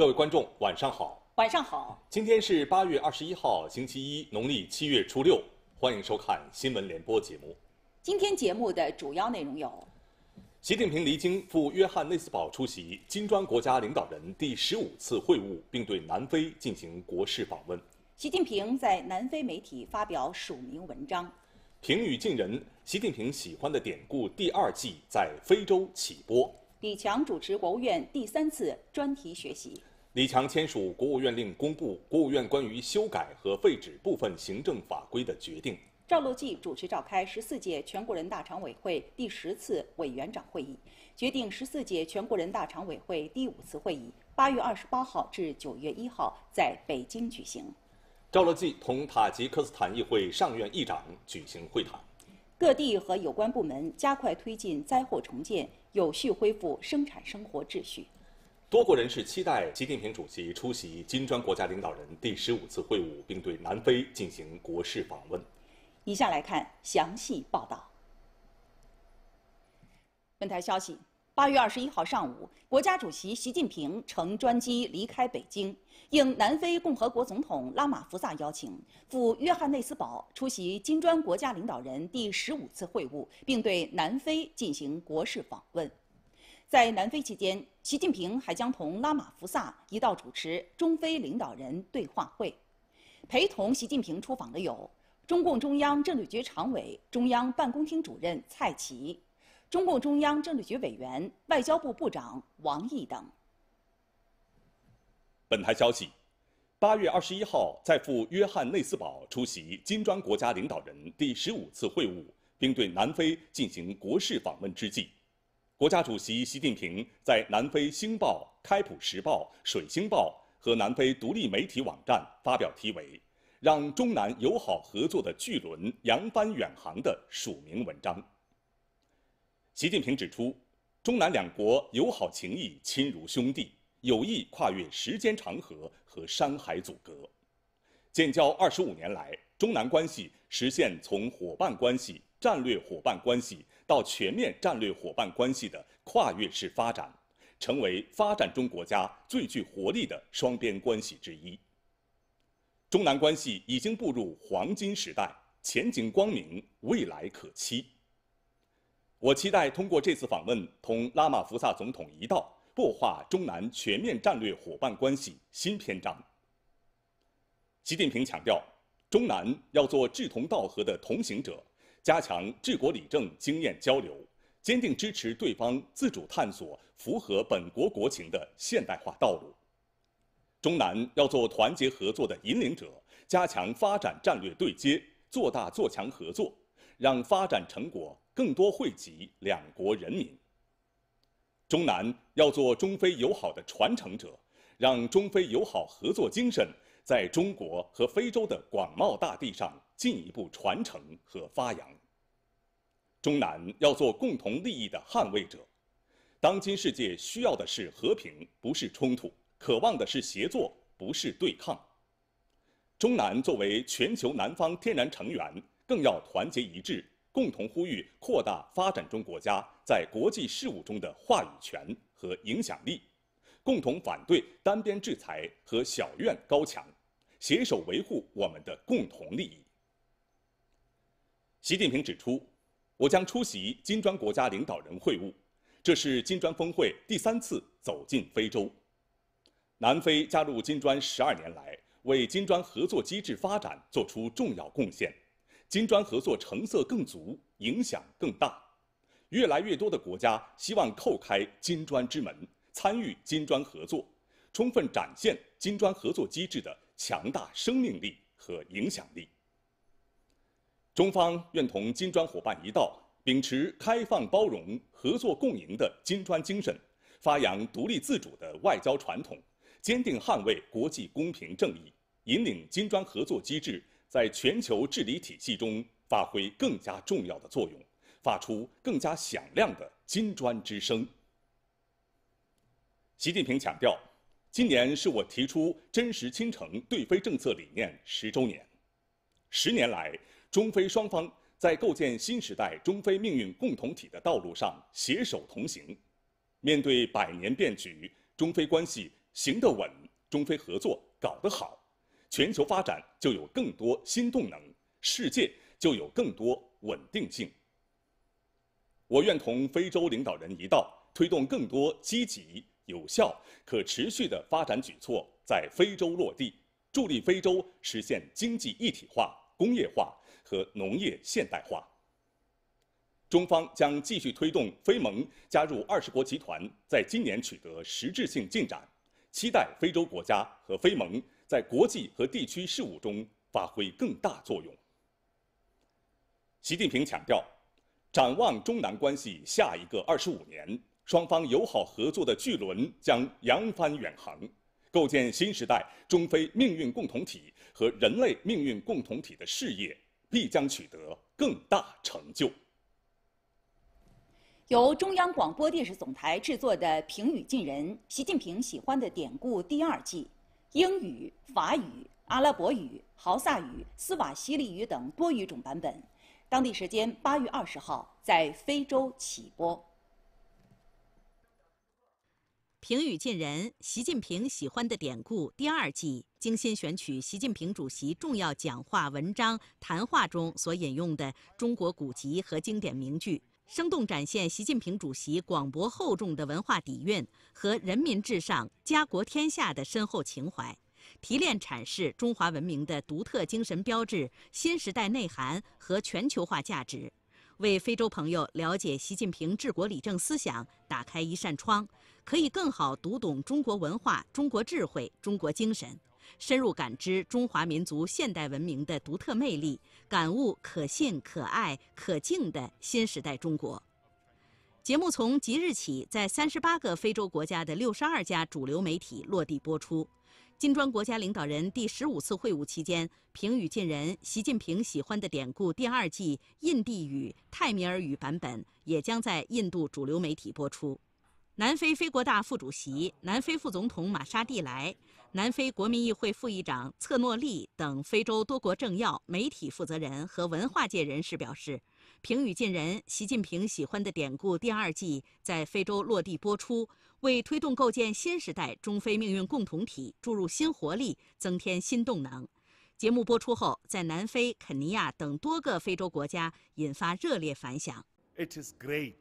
各位观众，晚上好。晚上好。今天是八月二十一号，星期一，农历七月初六。欢迎收看新闻联播节目。今天节目的主要内容有：习近平离京赴约翰内斯堡出席金砖国家领导人第十五次会晤，并对南非进行国事访问。习近平在南非媒体发表署名文章。平与近人，习近平喜欢的典故第二季在非洲起播。李强主持国务院第三次专题学习。李强签署国务院令，公布国务院关于修改和废止部分行政法规的决定。赵乐际主持召开十四届全国人大常委会第十次委员长会议，决定十四届全国人大常委会第五次会议八月二十八号至九月一号在北京举行。赵乐际同塔吉克斯坦议会上院议长举行会谈。各地和有关部门加快推进灾后重建，有序恢复生产生活秩序。多国人士期待习近平主席出席金砖国家领导人第十五次会晤，并对南非进行国事访问。以下来看详细报道。本台消息：八月二十一号上午，国家主席习近平乘专机离开北京，应南非共和国总统拉马福萨邀请，赴约翰内斯堡出席金砖国家领导人第十五次会晤，并对南非进行国事访问。在南非期间，习近平还将同拉马福萨一道主持中非领导人对话会。陪同习近平出访的有中共中央政治局常委、中央办公厅主任蔡奇，中共中央政治局委员、外交部部长王毅等。本台消息，八月二十一号，在赴约翰内斯堡出席金砖国家领导人第十五次会晤并对南非进行国事访问之际。国家主席习近平在南非《星报》《开普时报》《水星报》和南非独立媒体网站发表题为《让中南友好合作的巨轮扬帆远航》的署名文章。习近平指出，中南两国友好情谊亲如兄弟，友谊跨越时间长河和山海阻隔。建交二十五年来，中南关系实现从伙伴关系、战略伙伴关系。到全面战略伙伴关系的跨越式发展，成为发展中国家最具活力的双边关系之一。中南关系已经步入黄金时代，前景光明，未来可期。我期待通过这次访问，同拉马福萨总统一道，擘画中南全面战略伙伴关系新篇章。习近平强调，中南要做志同道合的同行者。加强治国理政经验交流，坚定支持对方自主探索符合本国国情的现代化道路。中南要做团结合作的引领者，加强发展战略对接，做大做强合作，让发展成果更多惠及两国人民。中南要做中非友好的传承者，让中非友好合作精神在中国和非洲的广袤大地上。进一步传承和发扬。中南要做共同利益的捍卫者。当今世界需要的是和平，不是冲突；渴望的是协作，不是对抗。中南作为全球南方天然成员，更要团结一致，共同呼吁扩大发展中国家在国际事务中的话语权和影响力，共同反对单边制裁和小院高墙，携手维护我们的共同利益。习近平指出：“我将出席金砖国家领导人会晤，这是金砖峰会第三次走进非洲。南非加入金砖十二年来，为金砖合作机制发展作出重要贡献，金砖合作成色更足，影响更大。越来越多的国家希望叩开金砖之门，参与金砖合作，充分展现金砖合作机制的强大生命力和影响力。”中方愿同金砖伙伴一道，秉持开放包容、合作共赢的金砖精神，发扬独立自主的外交传统，坚定捍卫国际公平正义，引领金砖合作机制在全球治理体系中发挥更加重要的作用，发出更加响亮的金砖之声。习近平强调，今年是我提出真实亲诚对非政策理念十周年，十年来。中非双方在构建新时代中非命运共同体的道路上携手同行。面对百年变局，中非关系行得稳，中非合作搞得好，全球发展就有更多新动能，世界就有更多稳定性。我愿同非洲领导人一道，推动更多积极、有效、可持续的发展举措在非洲落地，助力非洲实现经济一体化。工业化和农业现代化。中方将继续推动非盟加入二十国集团，在今年取得实质性进展，期待非洲国家和非盟在国际和地区事务中发挥更大作用。习近平强调，展望中南关系下一个二十五年，双方友好合作的巨轮将扬帆远航，构建新时代中非命运共同体。和人类命运共同体的事业必将取得更大成就。由中央广播电视总台制作的《平语近人：习近平喜欢的典故》第二季，英语、法语、阿拉伯语、豪萨语、斯瓦西里语等多语种版本，当地时间八月二十号在非洲起播。平语近人，习近平喜欢的典故第二季精心选取习近平主席重要讲话、文章、谈话中所引用的中国古籍和经典名句，生动展现习近平主席广博厚重的文化底蕴和人民至上、家国天下的深厚情怀，提炼阐释中华文明的独特精神标志、新时代内涵和全球化价值，为非洲朋友了解习近平治国理政思想打开一扇窗。可以更好读懂中国文化、中国智慧、中国精神，深入感知中华民族现代文明的独特魅力，感悟可信、可爱、可敬的新时代中国。节目从即日起在三十八个非洲国家的六十二家主流媒体落地播出。金砖国家领导人第十五次会晤期间，平语近人、习近平喜欢的典故第二季印地语、泰米尔语版本也将在印度主流媒体播出。南非非国大副主席、南非副总统马沙蒂莱，南非国民议会副议长策诺利等非洲多国政要、媒体负责人和文化界人士表示：“平与近人，习近平喜欢的典故第二季在非洲落地播出，为推动构建新时代中非命运共同体注入新活力，增添新动能。”节目播出后，在南非、肯尼亚等多个非洲国家引发热烈反响。It is great，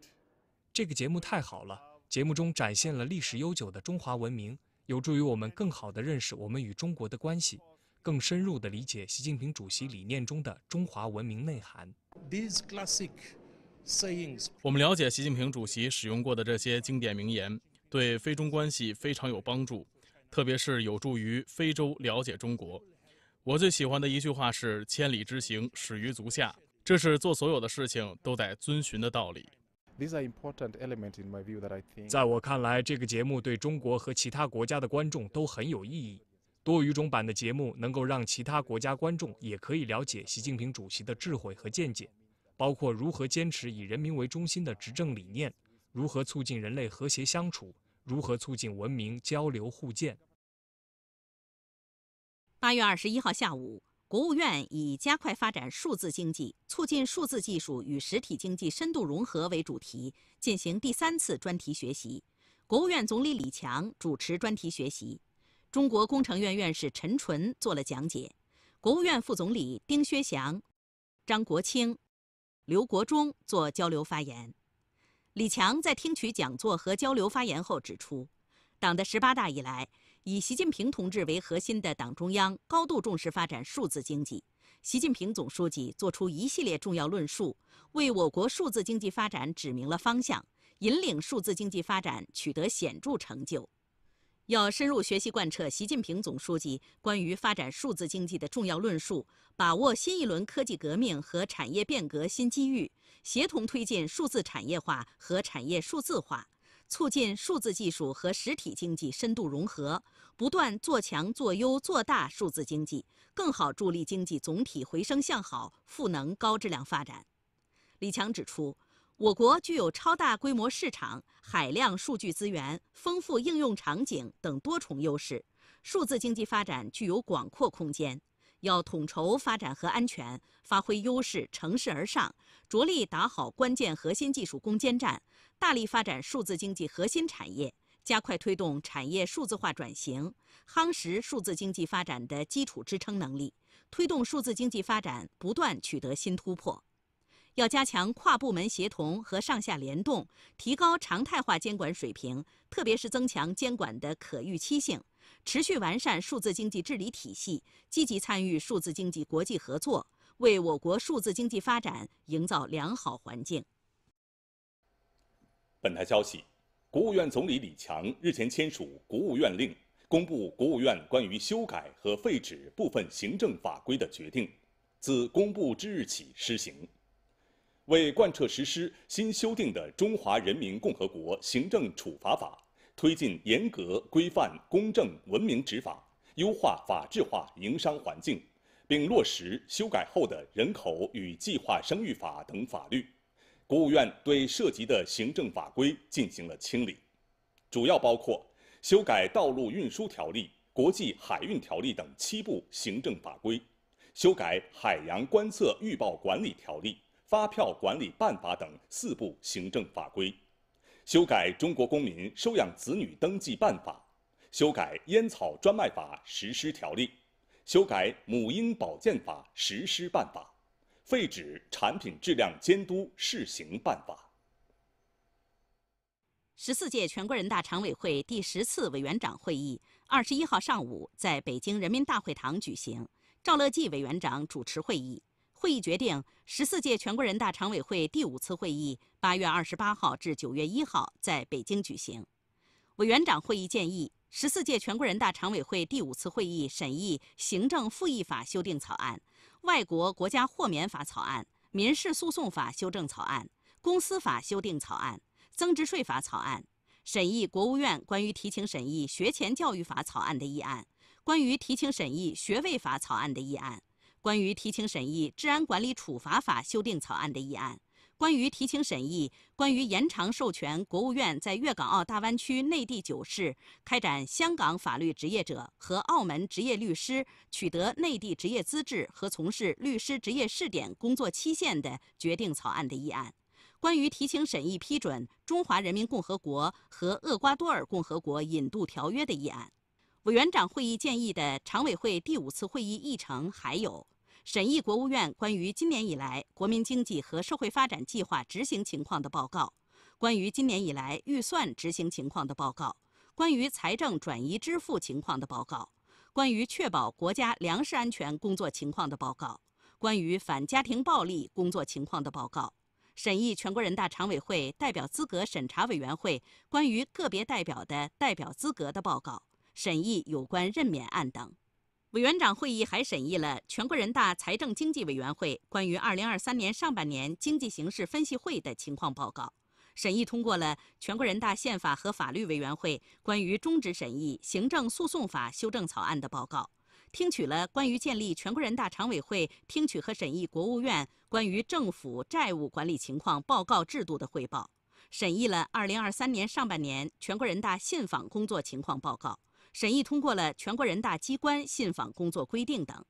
这个节目太好了。节目中展现了历史悠久的中华文明，有助于我们更好地认识我们与中国的关系，更深入地理解习近平主席理念中的中华文明内涵。These classic sayings，我们了解习近平主席使用过的这些经典名言，对非中关系非常有帮助，特别是有助于非洲了解中国。我最喜欢的一句话是“千里之行，始于足下”，这是做所有的事情都在遵循的道理。在我看来，这个节目对中国和其他国家的观众都很有意义。多语种版的节目能够让其他国家观众也可以了解习近平主席的智慧和见解，包括如何坚持以人民为中心的执政理念，如何促进人类和谐相处，如何促进文明交流互鉴。八月二十一号下午。国务院以加快发展数字经济、促进数字技术与实体经济深度融合为主题，进行第三次专题学习。国务院总理李强主持专题学习，中国工程院院士陈纯做了讲解，国务院副总理丁薛祥、张国清、刘国中作交流发言。李强在听取讲座和交流发言后指出，党的十八大以来。以习近平同志为核心的党中央高度重视发展数字经济，习近平总书记作出一系列重要论述，为我国数字经济发展指明了方向，引领数字经济发展取得显著成就。要深入学习贯彻习近平总书记关于发展数字经济的重要论述，把握新一轮科技革命和产业变革新机遇，协同推进数字产业化和产业数字化，促进数字技术和实体经济深度融合。不断做强做优做大数字经济，更好助力经济总体回升向好，赋能高质量发展。李强指出，我国具有超大规模市场、海量数据资源、丰富应用场景等多重优势，数字经济发展具有广阔空间。要统筹发展和安全，发挥优势，乘势而上，着力打好关键核心技术攻坚战，大力发展数字经济核心产业。加快推动产业数字化转型，夯实数字经济发展的基础支撑能力，推动数字经济发展不断取得新突破。要加强跨部门协同和上下联动，提高常态化监管水平，特别是增强监管的可预期性，持续完善数字经济治理体系，积极参与数字经济国际合作，为我国数字经济发展营造良好环境。本台消息。国务院总理李强日前签署国务院令，公布国务院关于修改和废止部分行政法规的决定，自公布之日起施行。为贯彻实施新修订的《中华人民共和国行政处罚法》，推进严格规范公正文明执法，优化法治化营商环境，并落实修改后的《人口与计划生育法》等法律。国务院对涉及的行政法规进行了清理，主要包括修改《道路运输条例》《国际海运条例》等七部行政法规，修改《海洋观测预报管理条例》《发票管理办法》等四部行政法规，修改《中国公民收养子女登记办法》，修改《烟草专卖法实施条例》，修改《母婴保健法实施办法》。废止产品质量监督试行办法。十四届全国人大常委会第十次委员长会议二十一号上午在北京人民大会堂举行，赵乐际委员长主持会议。会议决定，十四届全国人大常委会第五次会议八月二十八号至九月一号在北京举行。委员长会议建议，十四届全国人大常委会第五次会议审议《行政复议法》修订草案。外国国家豁免法草案、民事诉讼法修正草案、公司法修订草案、增值税法草案，审议国务院关于提请审议学前教育法草案的议案，关于提请审议学位法草案的议案，关于提请审议治安管理处罚法修订草案的议案。关于提请审议关于延长授权国务院在粤港澳大湾区内地九市开展香港法律职业者和澳门执业律师取得内地执业资质和从事律师职业试点工作期限的决定草案的议案，关于提请审议批准《中华人民共和国和厄瓜多尔共和国引渡条约》的议案，委员长会议建议的常委会第五次会议议程还有。审议国务院关于今年以来国民经济和社会发展计划执行情况的报告，关于今年以来预算执行情况的报告，关于财政转移支付情况的报告，关于确保国家粮食安全工作情况的报告，关于反家庭暴力工作情况的报告，审议全国人大常委会代表资格审查委员会关于个别代表的代表资格的报告，审议有关任免案等。委员长会议还审议了全国人大财政经济委员会关于二零二三年上半年经济形势分析会的情况报告，审议通过了全国人大宪法和法律委员会关于终止审议《行政诉讼法》修正草案的报告，听取了关于建立全国人大常委会听取和审议国务院关于政府债务管理情况报告制度的汇报，审议了二零二三年上半年全国人大信访工作情况报告。审议通过了《全国人大机关信访工作规定》等。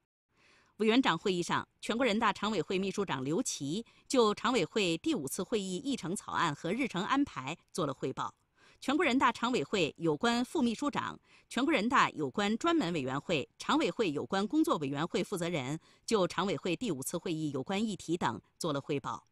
委员长会议上，全国人大常委会秘书长刘奇就常委会第五次会议议程草案和日程安排做了汇报。全国人大常委会有关副秘书长、全国人大有关专门委员会、常委会有关工作委员会负责人就常委会第五次会议有关议题等做了汇报。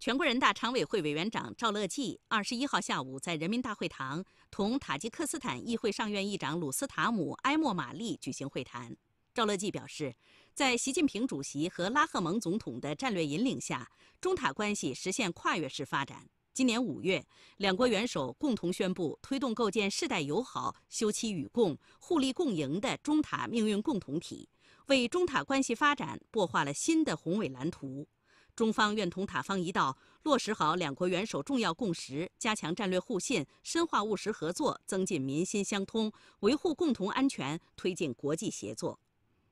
全国人大常委会委员长赵乐际二十一号下午在人民大会堂同塔吉克斯坦议会上院议长鲁斯塔姆·埃莫马利举行会谈。赵乐际表示，在习近平主席和拉赫蒙总统的战略引领下，中塔关系实现跨越式发展。今年五月，两国元首共同宣布推动构建世代友好、休戚与共、互利共赢的中塔命运共同体，为中塔关系发展擘画了新的宏伟蓝图。中方愿同塔方一道落实好两国元首重要共识，加强战略互信，深化务实合作，增进民心相通，维护共同安全，推进国际协作。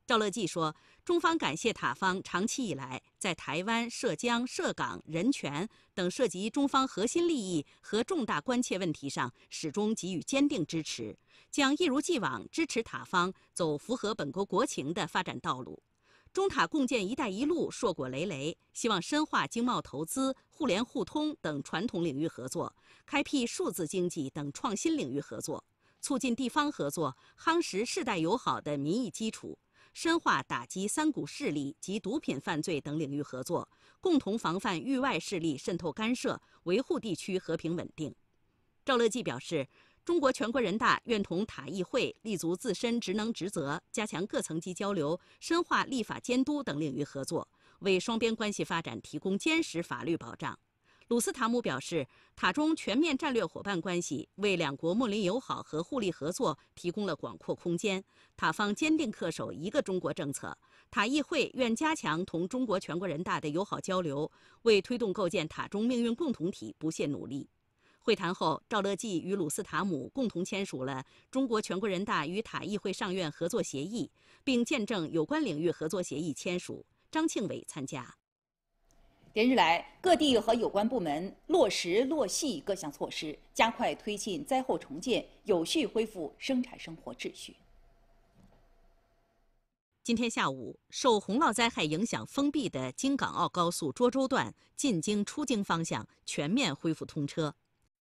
赵乐际说，中方感谢塔方长期以来在台湾、涉疆、涉港、人权等涉及中方核心利益和重大关切问题上始终给予坚定支持，将一如既往支持塔方走符合本国国情的发展道路。中塔共建“一带一路”硕果累累，希望深化经贸投资、互联互通等传统领域合作，开辟数字经济等创新领域合作，促进地方合作，夯实世代友好的民意基础，深化打击三股势力及毒品犯罪等领域合作，共同防范域外势力渗透干涉，维护地区和平稳定。赵乐际表示。中国全国人大愿同塔议会立足自身职能职责，加强各层级交流，深化立法监督等领域合作，为双边关系发展提供坚实法律保障。鲁斯塔姆表示，塔中全面战略伙伴关系为两国睦邻友好和互利合作提供了广阔空间。塔方坚定恪守一个中国政策，塔议会愿加强同中国全国人大的友好交流，为推动构建塔中命运共同体不懈努力。会谈后，赵乐际与鲁斯塔姆共同签署了《中国全国人大与塔议会上院合作协议》，并见证有关领域合作协议签署。张庆伟参加。连日来，各地和有关部门落实落细各项措施，加快推进灾后重建，有序恢复生产生活秩序。今天下午，受洪涝灾害影响封闭的京港澳高速涿州段进京出京方向全面恢复通车。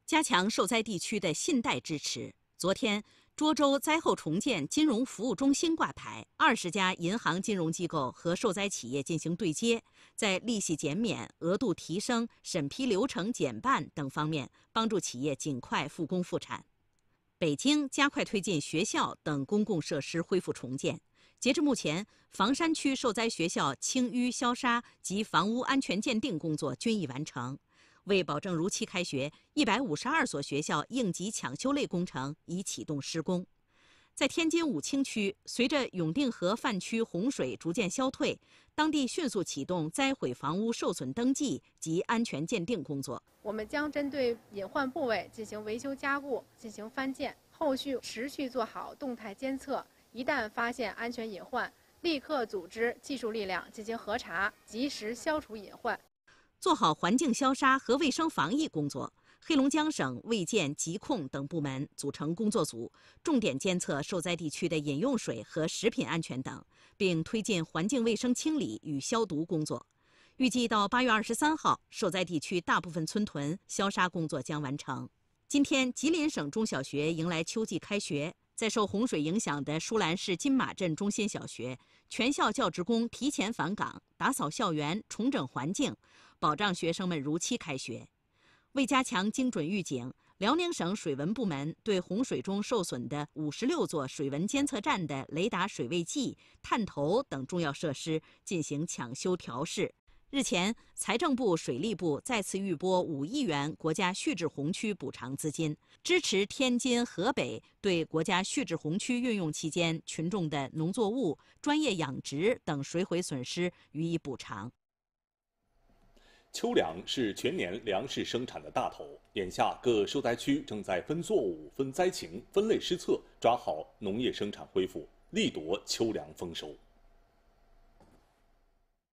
加强受灾地区的信贷支持。昨天，涿州灾后重建金融服务中心挂牌，二十家银行金融机构和受灾企业进行对接，在利息减免、额度提升、审批流程减半等方面，帮助企业尽快复工复产。北京加快推进学校等公共设施恢复重建。截至目前，房山区受灾学校清淤、消杀及房屋安全鉴定工作均已完成。为保证如期开学，一百五十二所学校应急抢修类工程已启动施工。在天津武清区，随着永定河泛区洪水逐渐消退，当地迅速启动灾毁房屋受损登记及安全鉴定工作。我们将针对隐患部位进行维修加固、进行翻建，后续持续做好动态监测，一旦发现安全隐患，立刻组织技术力量进行核查，及时消除隐患。做好环境消杀和卫生防疫工作。黑龙江省卫建、疾控等部门组成工作组，重点监测受灾地区的饮用水和食品安全等，并推进环境卫生清理与消毒工作。预计到八月二十三号，受灾地区大部分村屯消杀工作将完成。今天，吉林省中小学迎来秋季开学。在受洪水影响的舒兰市金马镇中心小学，全校教职工提前返岗，打扫校园，重整环境。保障学生们如期开学。为加强精准预警，辽宁省水文部门对洪水中受损的五十六座水文监测站的雷达水位计、探头等重要设施进行抢修调试。日前，财政部、水利部再次预拨五亿元国家蓄滞洪区补偿资金，支持天津、河北对国家蓄滞洪区运用期间群众的农作物、专业养殖等水毁损失予以补偿。秋粮是全年粮食生产的大头，眼下各受灾区正在分作物、分灾情、分类施策，抓好农业生产恢复，力夺秋粮丰收。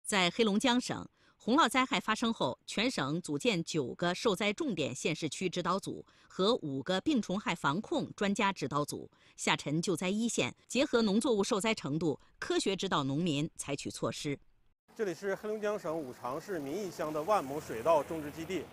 在黑龙江省，洪涝灾害发生后，全省组建九个受灾重点县市区指导组和五个病虫害防控专家指导组下沉救灾一线，结合农作物受灾程度，科学指导农民采取措施。这里是黑龙江省五常市民意乡的万亩水稻种植基地。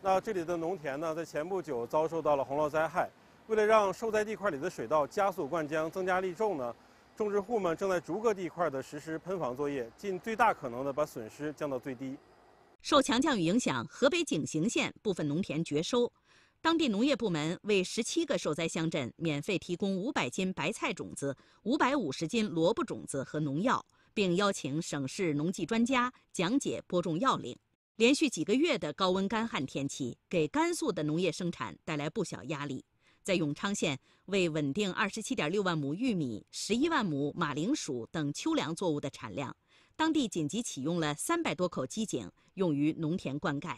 那这里的农田呢，在前不久遭受到了洪涝灾害。为了让受灾地块里的水稻加速灌浆、增加粒重呢，种植户们正在逐个地块的实施喷防作业，尽最大可能的把损失降到最低。受强降雨影响，河北景县部分农田绝收，当地农业部门为十七个受灾乡镇免费提供五百斤白菜种子、五百五十斤萝卜种子和农药。并邀请省市农技专家讲解播种要领。连续几个月的高温干旱天气，给甘肃的农业生产带来不小压力。在永昌县，为稳定二十七点六万亩玉米、十一万亩马铃薯等秋粮作物的产量，当地紧急启用了三百多口机井，用于农田灌溉。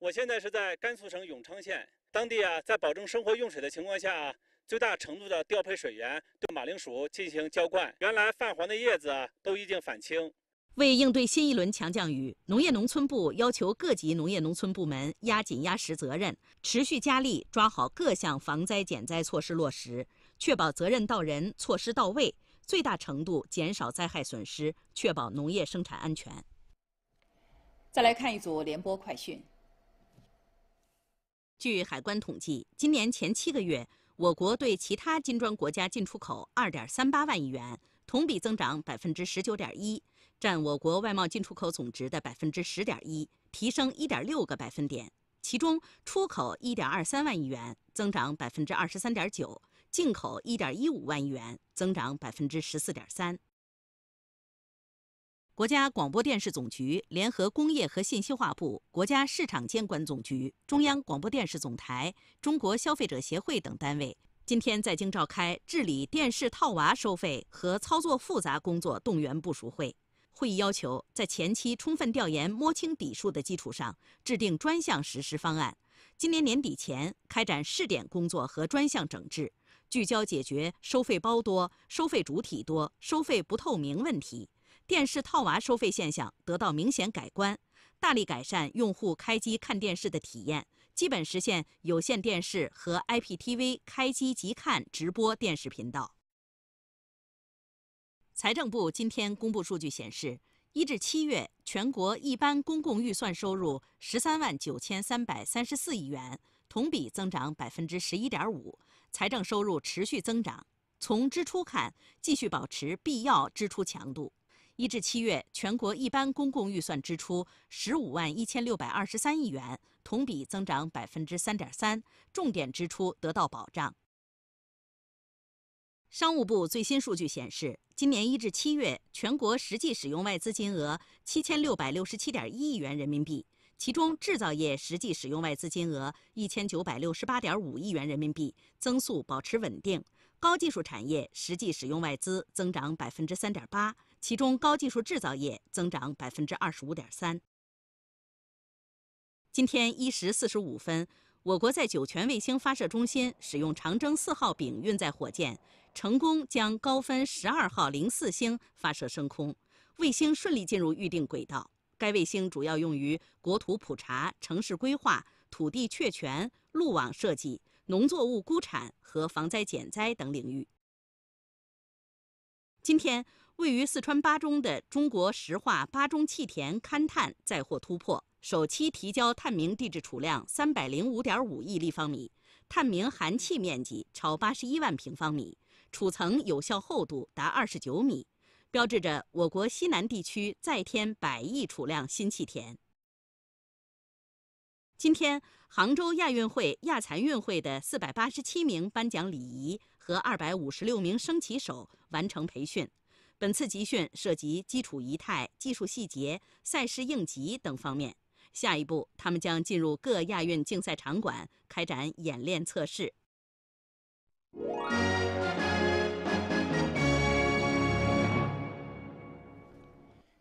我现在是在甘肃省永昌县，当地啊，在保证生活用水的情况下。最大程度的调配水源，对马铃薯进行浇灌。原来泛黄的叶子都已经返青。为应对新一轮强降雨，农业农村部要求各级农业农村部门压紧压实责任，持续加力抓好各项防灾减灾措施落实，确保责任到人、措施到位，最大程度减少灾害损失，确保农业生产安全。再来看一组联播快讯。据海关统计，今年前七个月。我国对其他金砖国家进出口二点三八万亿元，同比增长百分之十九点一，占我国外贸进出口总值的百分之十点一，提升一点六个百分点。其中，出口一点二三万亿元，增长百分之二十三点九；进口一点一五万亿元，增长百分之十四点三。国家广播电视总局联合工业和信息化部、国家市场监管总局、中央广播电视总台、中国消费者协会等单位，今天在京召开治理电视套娃收费和操作复杂工作动员部署会。会议要求，在前期充分调研、摸清底数的基础上，制定专项实施方案，今年年底前开展试点工作和专项整治，聚焦解决收费包多、收费主体多、收费不透明问题。电视套娃收费现象得到明显改观，大力改善用户开机看电视的体验，基本实现有线电视和 IPTV 开机即看直播电视频道。财政部今天公布数据显示，一至七月全国一般公共预算收入十三万九千三百三十四亿元，同比增长百分之十一点五，财政收入持续增长。从支出看，继续保持必要支出强度。一至七月，全国一般公共预算支出十五万一千六百二十三亿元，同比增长百分之三点三，重点支出得到保障。商务部最新数据显示，今年一至七月，全国实际使用外资金额七千六百六十七点一亿元人民币，其中制造业实际使用外资金额一千九百六十八点五亿元人民币，增速保持稳定，高技术产业实际使用外资增长百分之三点八。其中，高技术制造业增长百分之二十五点三。今天一时四十五分，我国在酒泉卫星发射中心使用长征四号丙运载火箭，成功将高分十二号零四星发射升空，卫星顺利进入预定轨道。该卫星主要用于国土普查、城市规划、土地确权、路网设计、农作物估产和防灾减灾等领域。今天。位于四川巴中的中国石化巴中气田勘探再获突破，首期提交探明地质储量三百零五点五亿立方米，探明含气面积超八十一万平方米，储层有效厚度达二十九米，标志着我国西南地区再添百亿储量新气田。今天，杭州亚运会、亚残运会的四百八十七名颁奖礼仪和二百五十六名升旗手完成培训。本次集训涉及基础仪态、技术细节、赛事应急等方面。下一步，他们将进入各亚运竞赛场馆开展演练测试。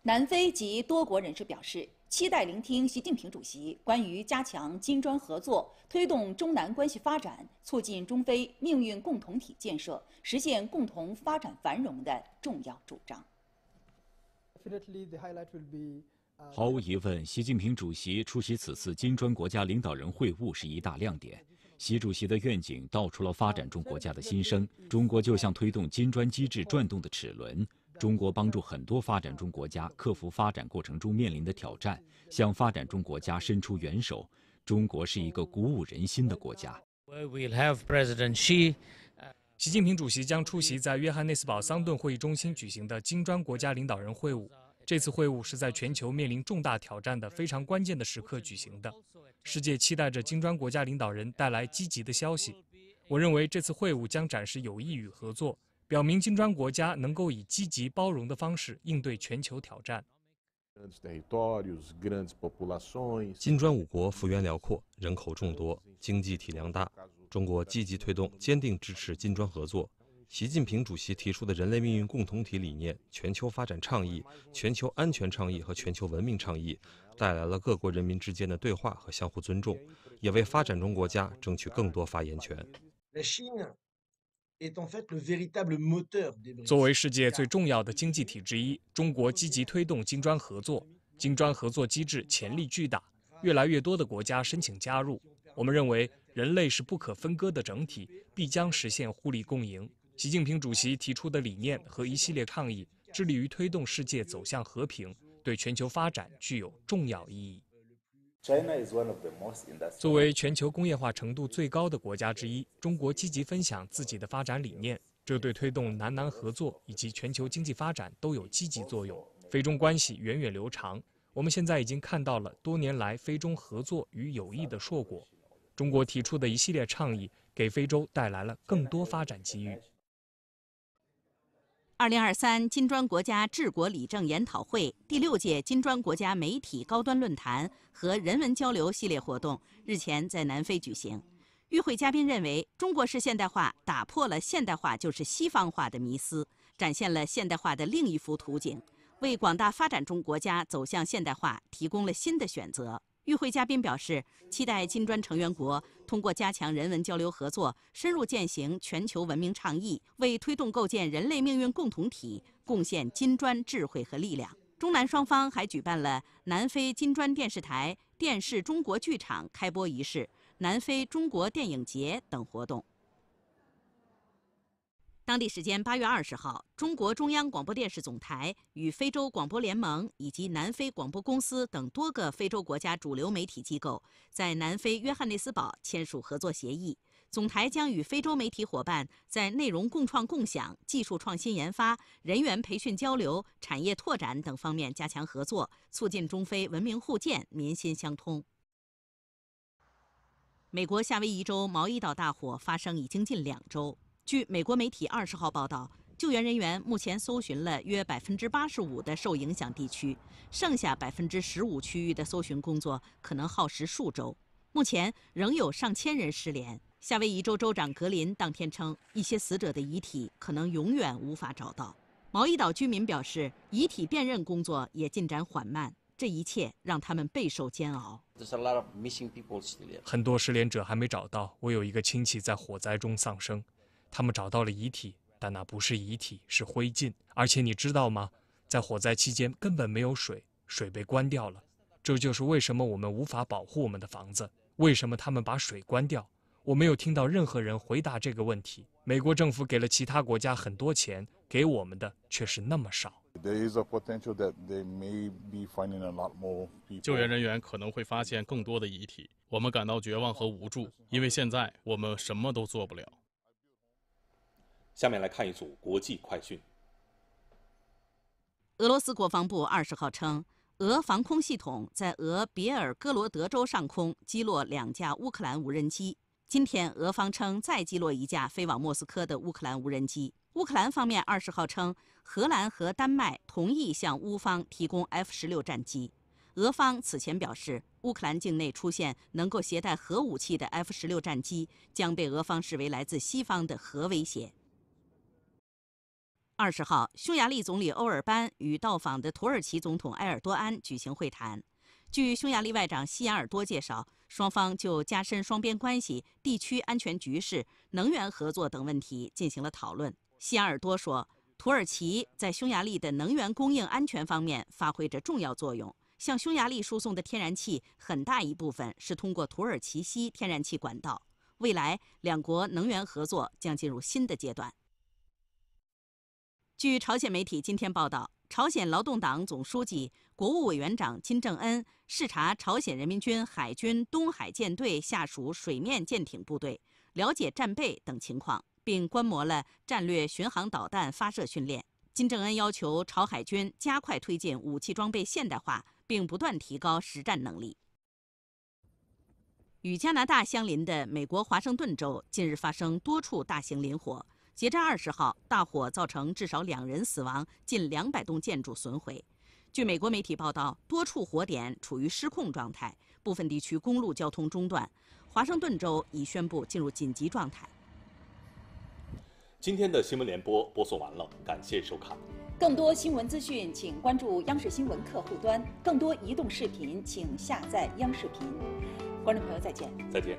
南非及多国人士表示。期待聆听习近平主席关于加强金砖合作、推动中南关系发展、促进中非命运共同体建设、实现共同发展繁荣的重要主张。毫无疑问，习近平主席出席此次金砖国家领导人会晤是一大亮点。习主席的愿景道出了发展中国家的心声。中国就像推动金砖机制转动的齿轮。中国帮助很多发展中国家克服发展过程中面临的挑战，向发展中国家伸出援手。中国是一个鼓舞人心的国家。习近平主席将出席在约翰内斯堡桑顿会议中心举行的金砖国家领导人会晤。这次会晤是在全球面临重大挑战的非常关键的时刻举行的，世界期待着金砖国家领导人带来积极的消息。我认为这次会晤将展示友谊与合作。表明金砖国家能够以积极包容的方式应对全球挑战。金砖五国幅员辽阔，人口众多，经济体量大。中国积极推动、坚定支持金砖合作。习近平主席提出的人类命运共同体理念、全球发展倡议、全球安全倡议和全球文明倡议，带来了各国人民之间的对话和相互尊重，也为发展中国家争取更多发言权。作为世界最重要的经济体之一，中国积极推动金砖合作，金砖合作机制潜力巨大，越来越多的国家申请加入。我们认为，人类是不可分割的整体，必将实现互利共赢。习近平主席提出的理念和一系列抗议，致力于推动世界走向和平，对全球发展具有重要意义。作为全球工业化程度最高的国家之一，中国积极分享自己的发展理念，这对推动南南合作以及全球经济发展都有积极作用。非中关系源远流长，我们现在已经看到了多年来非中合作与友谊的硕果。中国提出的一系列倡议，给非洲带来了更多发展机遇。二零二三金砖国家治国理政研讨会、第六届金砖国家媒体高端论坛和人文交流系列活动日前在南非举行。与会嘉宾认为，中国式现代化打破了“现代化就是西方化的”迷思，展现了现代化的另一幅图景，为广大发展中国家走向现代化提供了新的选择。与会嘉宾表示，期待金砖成员国通过加强人文交流合作，深入践行全球文明倡议，为推动构建人类命运共同体贡献金砖智慧和力量。中南双方还举办了南非金砖电视台电视中国剧场开播仪式、南非中国电影节等活动。当地时间八月二十号，中国中央广播电视总台与非洲广播联盟以及南非广播公司等多个非洲国家主流媒体机构在南非约翰内斯堡签署合作协议。总台将与非洲媒体伙伴在内容共创共享、技术创新研发、人员培训交流、产业拓展等方面加强合作，促进中非文明互鉴、民心相通。美国夏威夷州毛伊岛大火发生已经近两周。据美国媒体二十号报道，救援人员目前搜寻了约百分之八十五的受影响地区，剩下百分之十五区域的搜寻工作可能耗时数周。目前仍有上千人失联。夏威夷州州长格林当天称，一些死者的遗体可能永远无法找到。毛伊岛居民表示，遗体辨认工作也进展缓慢，这一切让他们备受煎熬。很多失联者还没找到。我有一个亲戚在火灾中丧生。他们找到了遗体，但那不是遗体，是灰烬。而且你知道吗？在火灾期间根本没有水，水被关掉了。这就是为什么我们无法保护我们的房子。为什么他们把水关掉？我没有听到任何人回答这个问题。美国政府给了其他国家很多钱，给我们的却是那么少。救援人员可能会发现更多的遗体。我们感到绝望和无助，因为现在我们什么都做不了。下面来看一组国际快讯。俄罗斯国防部二十号称，俄防空系统在俄别尔哥罗德州上空击落两架乌克兰无人机。今天，俄方称再击落一架飞往莫斯科的乌克兰无人机。乌克兰方面二十号称，荷兰和丹麦同意向乌方提供 F 十六战机。俄方此前表示，乌克兰境内出现能够携带核武器的 F 十六战机，将被俄方视为来自西方的核威胁。二十号，匈牙利总理欧尔班与到访的土耳其总统埃尔多安举行会谈。据匈牙利外长西雅尔多介绍，双方就加深双边关系、地区安全局势、能源合作等问题进行了讨论。西雅尔多说，土耳其在匈牙利的能源供应安全方面发挥着重要作用，向匈牙利输送的天然气很大一部分是通过土耳其西天然气管道。未来，两国能源合作将进入新的阶段。据朝鲜媒体今天报道，朝鲜劳动党总书记、国务委员长金正恩视察朝鲜人民军海军东海舰队下属水面舰艇部队，了解战备等情况，并观摩了战略巡航导弹发射训练。金正恩要求朝海军加快推进武器装备现代化，并不断提高实战能力。与加拿大相邻的美国华盛顿州近日发生多处大型林火。截至二十号大火造成至少两人死亡，近两百栋建筑损毁。据美国媒体报道，多处火点处于失控状态，部分地区公路交通中断。华盛顿州已宣布进入紧急状态。今天的新闻联播播送完了，感谢收看。更多新闻资讯，请关注央视新闻客户端；更多移动视频，请下载央视频。观众朋友，再见。再见。